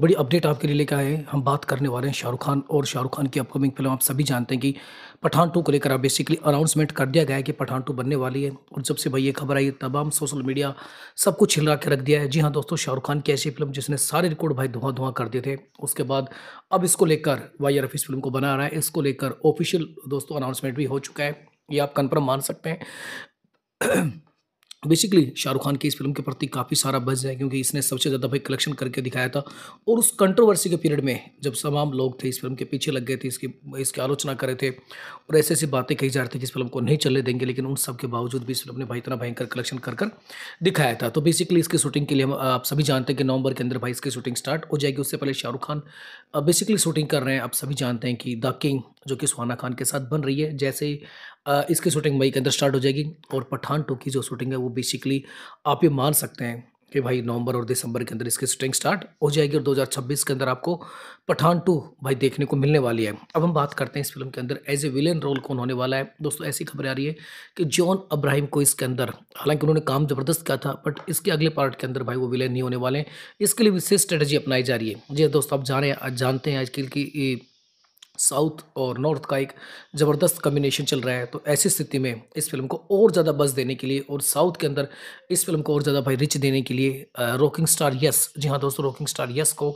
बड़ी अपडेट आपके लिए लेकर आए हैं हम बात करने वाले हैं शाहरुख खान और शाहरुख खान की अपकमिंग फिल्म आप सभी जानते हैं कि पठान टू को लेकर आप बेसिकली अनाउंसमेंट कर दिया गया है कि पठान टू बनने वाली है और जब से भाई ये खबर आई तमाम सोशल मीडिया सब कुछ हिला के रख दिया है जी हाँ दोस्तों शाहरुख खान की ऐसी फिल्म जिसने सारे रिकॉर्ड भाई धुआं धुआं कर दिए थे उसके बाद अब इसको लेकर वाई आर इस फिल्म को बना रहा है इसको लेकर ऑफिशियल दोस्तों अनाउंसमेंट भी हो चुका है ये आप कन्फर्म मान सकते हैं बेसिकली शाहरुख खान की इस फिल्म के प्रति काफ़ी सारा बज है क्योंकि इसने सबसे ज़्यादा भाई कलेक्शन करके दिखाया था और उस कंट्रोवर्सी के पीरियड में जब तमाम लोग थे इस फिल्म के पीछे लग गए थे इसकी इसकी आलोचना करे थे और ऐसे ऐसी बातें कही जा रही थी कि इस फिल्म को नहीं चलने देंगे लेकिन उन सब के बावजूद भी इस फिल्म ने भाई इतना भयंकर कलेक्शन कर कर दिखाया था तो बेसिकली इसकी शूटिंग के लिए हम आप सभी जानते हैं कि नवंबर के अंदर भाई इसकी शूटिंग स्टार्ट हो जाएगी उससे पहले शाहरुख खान बेसिकली शूटिंग कर रहे हैं आप सभी जानते हैं कि द किंग जो कि सुहाना खान के साथ बन रही है जैसे इसकी शूटिंग मई के अंदर स्टार्ट हो जाएगी और पठान टू की जो शूटिंग है वो बेसिकली आप ये मान सकते हैं कि भाई नवंबर और दिसंबर के अंदर इसकी शूटिंग स्टार्ट हो जाएगी और 2026 के अंदर आपको पठान टू भाई देखने को मिलने वाली है अब हम बात करते हैं इस फिल्म के अंदर एज ए विलेन रोल कौन होने वाला है दोस्तों ऐसी खबरें आ रही है कि जॉन अब्राहिम को इसके अंदर हालांकि उन्होंने काम जबरदस्त किया था बट इसके अगले पार्ट के अंदर भाई वो विलेन नहीं होने वाले हैं इसके लिए विशेष स्ट्रेटेजी अपनाई जा रही है जी दोस्तों आप जाने जानते हैं आजकल की साउथ और नॉर्थ का एक ज़बरदस्त कम्बिनेशन चल रहा है तो ऐसी स्थिति में इस फिल्म को और ज़्यादा बस देने के लिए और साउथ के अंदर इस फिल्म को और ज़्यादा भाई रिच देने के लिए रॉकिंग स्टार यस जी हाँ दोस्तों रॉकिंग स्टार यस को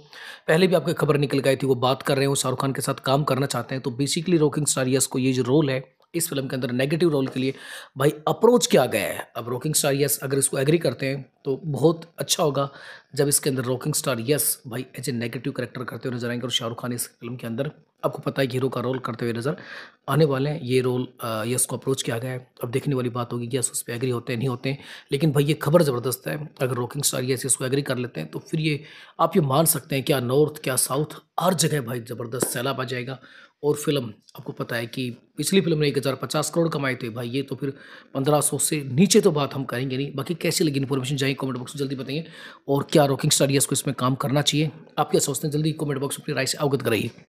पहले भी आपकी खबर निकल गई थी वो बात कर रहे हैं वो शाहरुख खान के साथ काम करना चाहते हैं तो बेसिकली रॉकिंग स्टार यस को ये जो रोल है इस फिल्म के अंदर नेगेटिव रोल के लिए भाई अप्रोच क्या गया है अब रॉकिंग स्टार यस अगर इसको एग्री करते हैं तो बहुत अच्छा होगा जब इसके अंदर रॉकिंग स्टार यस भाई एज ए नेगेटिव करेक्टर करते हुए नजर आएंगे और शाहरुख खान इस फिल्म के अंदर आपको पता है कि हीरो का रोल करते हुए नज़र आने वाले हैं ये रोल यस को अप्रोच किया गया है अब देखने वाली बात होगी कि यस उस पर एग्री होते हैं नहीं होते हैं लेकिन भाई ये खबर ज़बरदस्त है अगर रॉकिंग स्टार यस इसको एग्री कर लेते हैं तो फिर ये आप ये मान सकते हैं क्या नॉर्थ क्या साउथ हर जगह भाई ज़बरदस्त सैलाब आ जाएगा और फिल्म आपको पता है कि पिछली फिल्म ने एक हज़ार पचास करोड़ कमाए थे भाई ये तो फिर पंद्रह सौ से नीचे तो बात हम करेंगे नहीं बाकी कैसी लगी इन्फॉर्मेशन चाहिए कमेंट बॉक्स में जल्दी बताइए और क्या रॉकिंग स्टार को इसमें काम करना चाहिए आप क्या सोचते हैं जल्दी कमेंट बॉक्स में अपनी राय से अवगत कराइए